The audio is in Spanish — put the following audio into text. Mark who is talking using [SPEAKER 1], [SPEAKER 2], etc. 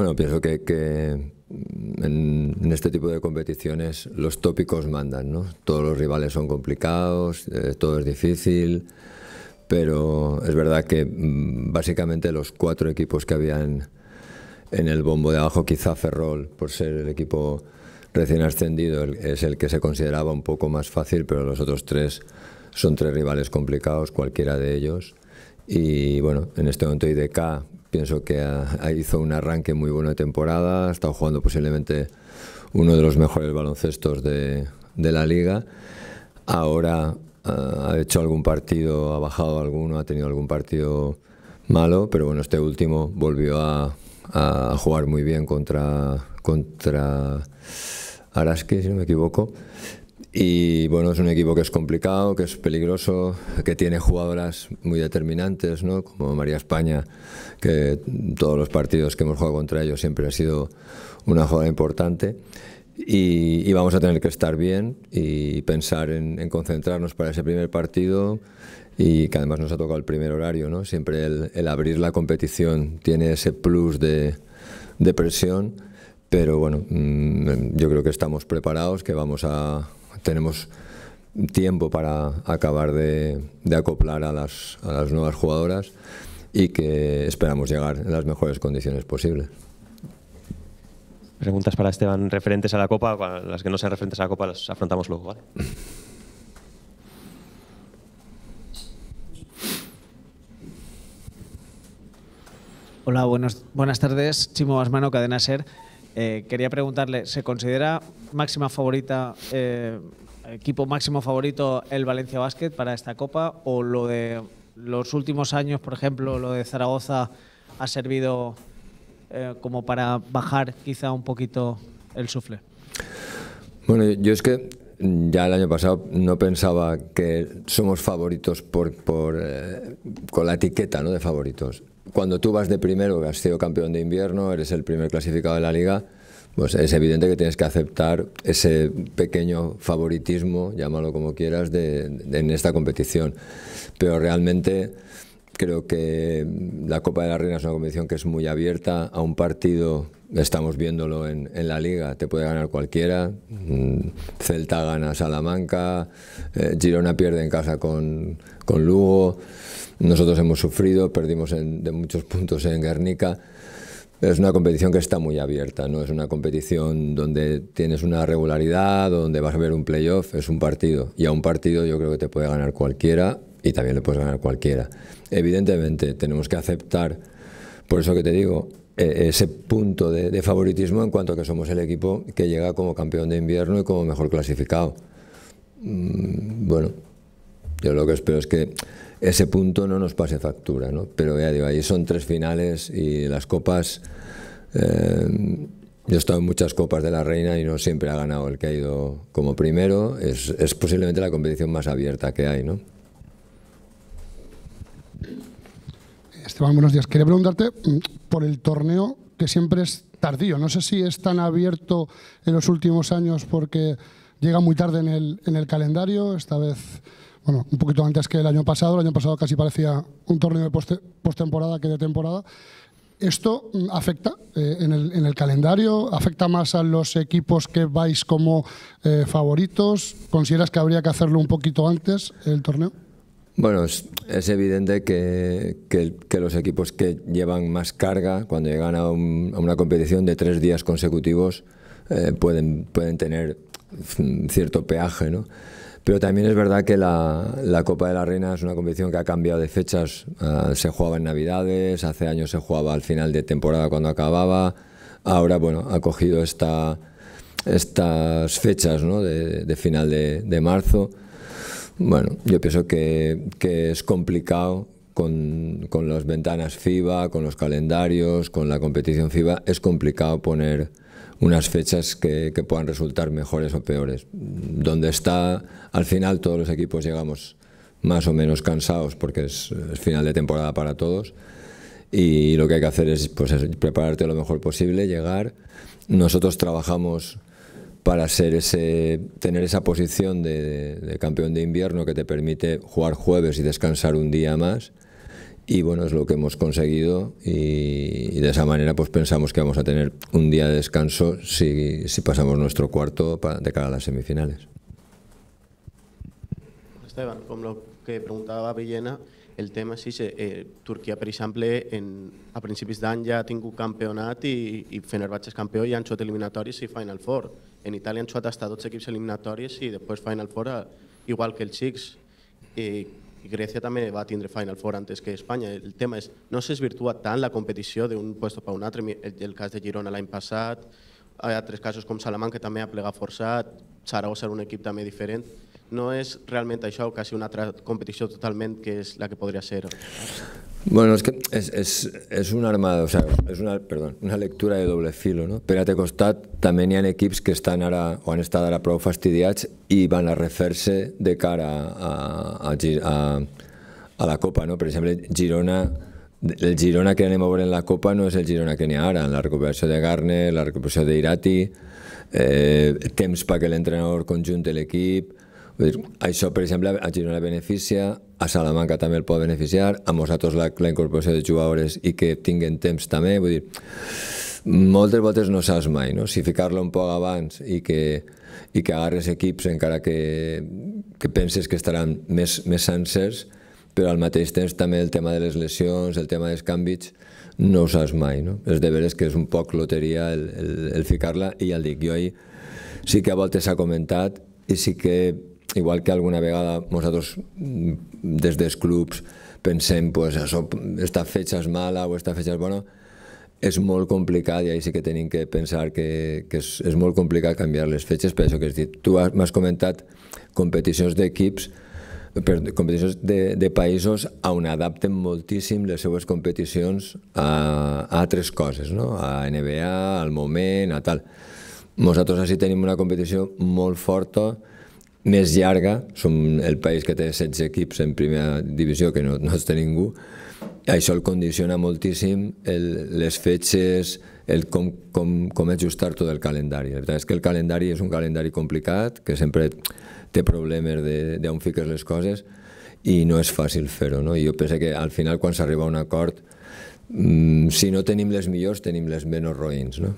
[SPEAKER 1] Bueno, pienso que, en, este tipo de competiciones los tópicos mandan, ¿no? Todos los rivales son complicados, eh, todo es difícil, pero es verdad que mm, básicamente los cuatro equipos que habían en el bombo de abajo, quizá Ferrol, por ser el equipo recién ascendido, es el que se consideraba un poco más fácil, pero los otros tres son tres rivales complicados, cualquiera de ellos. Y bueno, en este momento IDK Pienso que ha, hizo un arranque muy bueno de temporada, ha estado jugando posiblemente uno de los mejores baloncestos de, de la liga. Ahora ah, ha hecho algún partido, ha bajado alguno, ha tenido algún partido malo, pero bueno, este último volvió a, jugar muy bien contra, contra Araski, si no me equivoco. Y bueno, es un equipo que es complicado, que es peligroso, que tiene jugadoras muy determinantes, ¿no? como María España, que todos los partidos que hemos jugado contra ellos siempre ha sido una jugada importante. Y, vamos a tener que estar bien y pensar en, concentrarnos para ese primer partido y que además nos ha tocado el primer horario, ¿no? Siempre el, abrir la competición tiene ese plus de presión, pero bueno, mm, yo creo que estamos preparados, que vamos a, tenemos tiempo para acabar de, acoplar a las, nuevas jugadoras y que esperamos llegar en las mejores condiciones posibles. Preguntas para Esteban referentes a la Copa, las que no sean referentes a la Copa las afrontamos luego, Hola, buenos, buenas tardes. Chimo Basmano, Cadena Ser. Eh, quería preguntarle, ¿se considera máxima favorita, eh, equipo máximo favorito el Valencia Basket para esta Copa o lo de los últimos años, por ejemplo, lo de Zaragoza ha servido eh, como para bajar quizá un poquito el sufle? Bueno, yo es que ya el año pasado no pensaba que somos favoritos por, por con la etiqueta ¿no? de favoritos cuando tú vas de primero, has sido campeón de invierno, eres el primer clasificado de la liga, pues es evidente que tienes que aceptar ese pequeño favoritismo, llámalo como quieras, de, en esta competición. Pero realmente creo que la Copa de la Reina es una competición que es muy abierta a un partido estamos viéndolo en, la liga, te puede ganar cualquiera. Mm, Celta gana a Salamanca, eh, Girona pierde en casa con, Lugo, nosotros hemos sufrido, perdimos de muchos puntos en Guernica. Es una competición que está muy abierta, no es una competición donde tienes una regularidad, donde vas a ver un playoff, es un partido. Y a un partido yo creo que te puede ganar cualquiera y también le puedes ganar cualquiera. Evidentemente tenemos que aceptar, por eso que te digo, eh, ese punto de, favoritismo en cuanto a que somos el equipo que llega como campeón de invierno y como mejor clasificado. Mm, bueno, yo lo que espero es que ese punto no nos pase factura, ¿no? Pero ya digo, ahí son tres finales y las copas... Eh, yo he estado en muchas copas de la reina y no siempre ha ganado el que ha ido como primero. Es, es posiblemente la competición más abierta que hay, ¿no? buenos días. Quería preguntarte mm, por el torneo que siempre es tardío. No sé si es tan abierto en los últimos años porque llega muy tarde en el, en el calendario. Esta vez, bueno, un poquito antes que el año pasado. El año pasado casi parecía un torneo de postemporada que de temporada. ¿Esto mm, afecta eh, en, el, en, el, calendario? ¿Afecta más a los equipos que vais como eh, favoritos? ¿Consideras que habría que hacerlo un poquito antes el torneo? Bueno, es, evidente que, los equipos que llevan más carga, cuando llegan a, una competición de tres días consecutivos, eh, pueden, tener mm, cierto peaje, ¿no? Pero también es verdad que la, Copa de la Reina es una competición que ha cambiado de fechas. Ah, se jugaba en Navidades, hace años se jugaba al final de temporada cuando acababa. Ahora, bueno, ha cogido estas fechas de, final de marzo. Bueno, yo pienso que, es complicado con, las ventanas FIBA, con los calendarios, con la competición FIBA, es complicado poner unas fechas que, puedan resultar mejores o peores. Donde está, al final todos los equipos llegamos más o menos cansados porque es, final de temporada para todos y lo que hay que hacer es, pues, prepararte lo mejor posible, llegar. Nosotros trabajamos para ser ese, tener esa posición de, campeón de invierno que te permite jugar jueves y descansar un día más. Y bueno, es lo que hemos conseguido y, de esa manera pues pensamos que vamos a tener un día de descanso si, si pasamos nuestro cuarto de cara a las semifinales. Esteban, con lo que preguntaba Villena, el tema és que Eh, Turquia, per exemple, en, a principis d'any ja ha tingut campionat i, i Fenerbahçe és campió i han xuat eliminatòries i Final Four. En Itàlia han xuat fins a 12 equips eliminatòries i després Final Four a, eh, igual que els xics. I, eh, i Grècia també va tindre Final Four antes que Espanya. El tema és, no s'esvirtua tant la competició d'un lloc per un altre. El, el cas de Girona l'any passat, ha altres casos com Salamanca que també ha plegat forçat, Saragossa era un equip també diferent no és realment això, o quasi una altra competició totalment que és la que podria ser. Bueno, és que és, és, és una armada, o sigui, sea, és una, perdó, una lectura de doble filo, no? Per te costat, també n'hi ha equips que estan ara, o han estat ara prou fastidiats i van a refer-se de cara a, a, a, a la Copa, no? Per exemple, Girona, el Girona que anem a veure en la Copa no és el Girona que n'hi ha ara, en la recuperació de Garner, la recuperació d'Irati, eh, temps perquè l'entrenador conjunt de l'equip, Dir, això, per exemple, a Girona beneficia, a Salamanca també el pot beneficiar, a nosaltres la, la incorporació de jugadors i que tinguen temps també, vull dir, moltes voltes no saps mai, no? si ficar lo un poc abans i que, i que agarres equips encara que, que penses que estaran més, més sencers, però al mateix temps també el tema de les lesions, el tema dels canvis, no ho saps mai. No? És de veres que és un poc loteria el, el, el ficar-la i ja el dic, jo ahir sí que a voltes s'ha comentat i sí que igual que alguna vegada nosaltres mm, des dels clubs pensem pues, aquesta esta és mala o aquesta fetxa és bona, és molt complicat i ahí sí que tenim que pensar que, que és, és molt complicat canviar les fetxes, per això que has dit. Tu m'has comentat competicions d'equips, competicions de, de països on adapten moltíssim les seues competicions a, a altres coses, no? a NBA, al moment, a tal. Nosaltres així tenim una competició molt forta, més llarga, som el país que té 16 equips en primera divisió, que no, no té ningú, això el condiciona moltíssim el, les fetxes, el com, com, com ajustar tot el calendari. La veritat és que el calendari és un calendari complicat, que sempre té problemes d'on fiques les coses, i no és fàcil fer-ho. No? jo penso que al final, quan s'arriba a un acord, mm, si no tenim les millors, tenim les menys roïns. No?